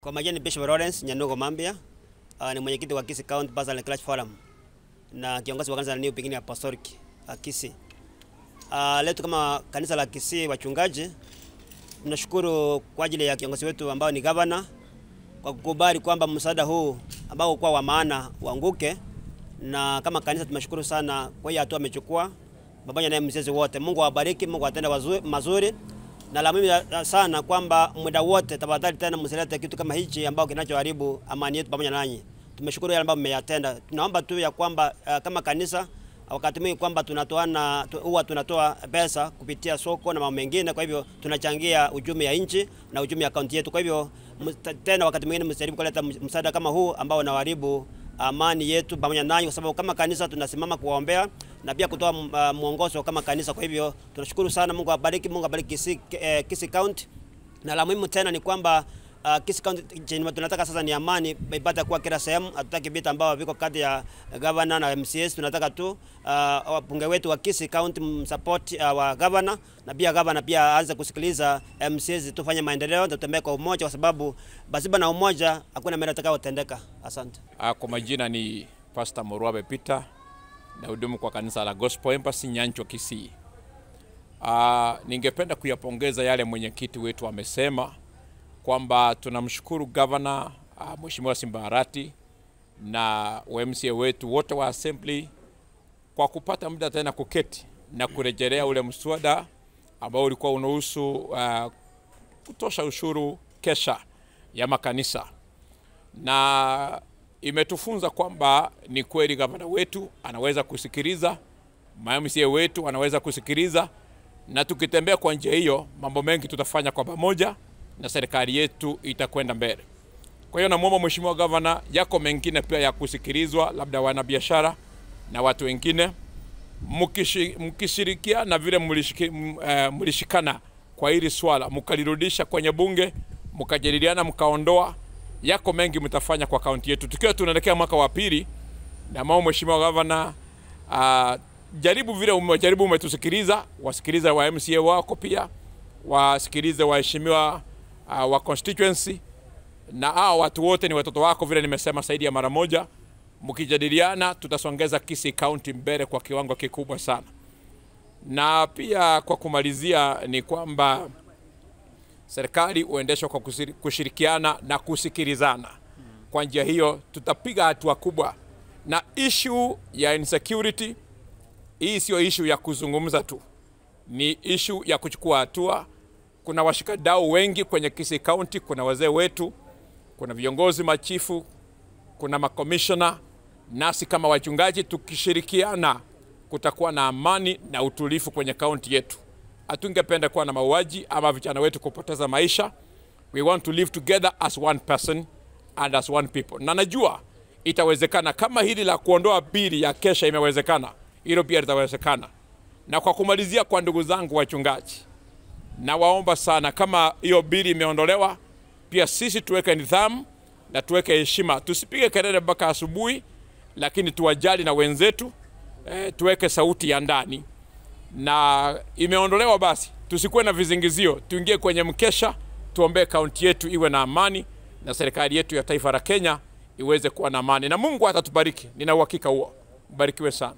Kwa majina ni Bishop Lawrence Nyanugo Mambia, uh, ni mwenyekiti wa Kisii County Basal Church Forum na kiongozi wa kanisa la New Beginning Apostolic uh, ah, Kisii. Uh, leo kama kanisa la Kisii wachungaji tunashukuru kwa ajili ya kiongozi wetu ambao ni gavana kwa kukubali kwamba msaada huu ambao kwa wa maana uanguke, na kama kanisa tumeshukuru sana kwa hiyo hatua amechukua pamoja naye mzee wote. Mungu awabariki, Mungu atende mazuri na la muhimu sana kwamba muda wote, tafadhali tena msilete kitu kama hichi ambao kinachoharibu amani yetu pamoja nanyi. Tumeshukuru yale ambayo mmeyatenda. Tunaomba tu ya kwamba uh, kama kanisa wakati mwingi kwamba tunatoana huwa tunatoa pesa kupitia soko na mambo mengine, kwa hivyo tunachangia uchumi ya nchi na uchumi ya kaunti yetu. Kwa hivyo tena wakati mwingine msijaribu kuleta msaada kama huu ambao unaharibu amani yetu pamoja nanyi, kwa sababu kama kanisa tunasimama kuwaombea na pia kutoa uh, mwongozo kama kanisa. Kwa hivyo tunashukuru sana, Mungu abariki, Mungu abariki Kisii, eh, County, na la muhimu tena ni kwamba uh, ah, Kisii County chenye tunataka sasa ni amani ipate kuwa kila sehemu. Hatutaki vita ambao viko kati ya governor na MCS. Tunataka tu uh, wabunge wetu wa Kisi kaunti msupport uh, wa governor na pia governor pia aanze kusikiliza MCS, tufanye maendeleo na tutembee kwa umoja, kwa sababu basiba na umoja hakuna maendeleo atakayotendeka. Asante. Kwa majina ni Pastor Murwabe Peter na hudumu kwa kanisa la Gospel Embassy Nyancho Kisii. Uh, ningependa kuyapongeza yale mwenyekiti wetu amesema kwamba tunamshukuru gavana uh, Mheshimiwa Simbarati na WMCA wetu wote wa assembly kwa kupata muda tena kuketi na kurejelea ule mswada ambao ulikuwa unahusu uh, kutosha ushuru kesha ya makanisa, na imetufunza kwamba ni kweli gavana wetu anaweza kusikiliza, MCA wetu anaweza kusikiliza, na tukitembea kwa njia hiyo, mambo mengi tutafanya kwa pamoja na serikali yetu itakwenda mbele. Kwa hiyo namwomba Mheshimiwa Gavana, yako mengine pia ya kusikilizwa, labda wanabiashara na watu wengine mkishirikia na vile eh, mlishikana uh, kwa hili swala, mkalirudisha kwenye bunge, mkajadiliana, mkaondoa, yako mengi mtafanya kwa kaunti yetu, tukiwa tunaelekea mwaka wa pili. Na mao Mheshimiwa Gavana, uh, jaribu vile umejaribu, umetusikiliza, wasikilize wa MCA wako pia, wasikilize waheshimiwa uh, wa constituency na hao watu wote ni watoto wako, vile nimesema zaidi ya mara moja. Mkijadiliana tutasongeza Kisii County mbele kwa kiwango kikubwa sana. Na pia kwa kumalizia, ni kwamba serikali huendeshwa kwa kushirikiana na kusikilizana. Kwa njia hiyo tutapiga hatua kubwa, na ishu ya insecurity hii sio ishu ya kuzungumza tu, ni ishu ya kuchukua hatua. Kuna washikadau wengi kwenye Kisii County, kuna wazee wetu, kuna viongozi machifu, kuna makomishona. Nasi kama wachungaji tukishirikiana, kutakuwa na amani na utulivu kwenye kaunti yetu. Hatungependa kuwa na mauaji ama vijana wetu kupoteza maisha. We want to live together as one person and as one people, na najua itawezekana. Kama hili la kuondoa bili ya kesha imewezekana, hilo pia litawezekana. Na kwa kumalizia, kwa ndugu zangu wachungaji Nawaomba sana kama hiyo bili imeondolewa, pia sisi tuweke nidhamu na tuweke heshima, tusipige kelele mpaka asubuhi, lakini tuwajali na wenzetu e, tuweke sauti ya ndani. Na imeondolewa basi, tusikuwe na vizingizio, tuingie kwenye mkesha, tuombee kaunti yetu iwe na amani na serikali yetu ya taifa la Kenya iweze kuwa na amani, na Mungu atatubariki, nina uhakika huo. Mbarikiwe sana.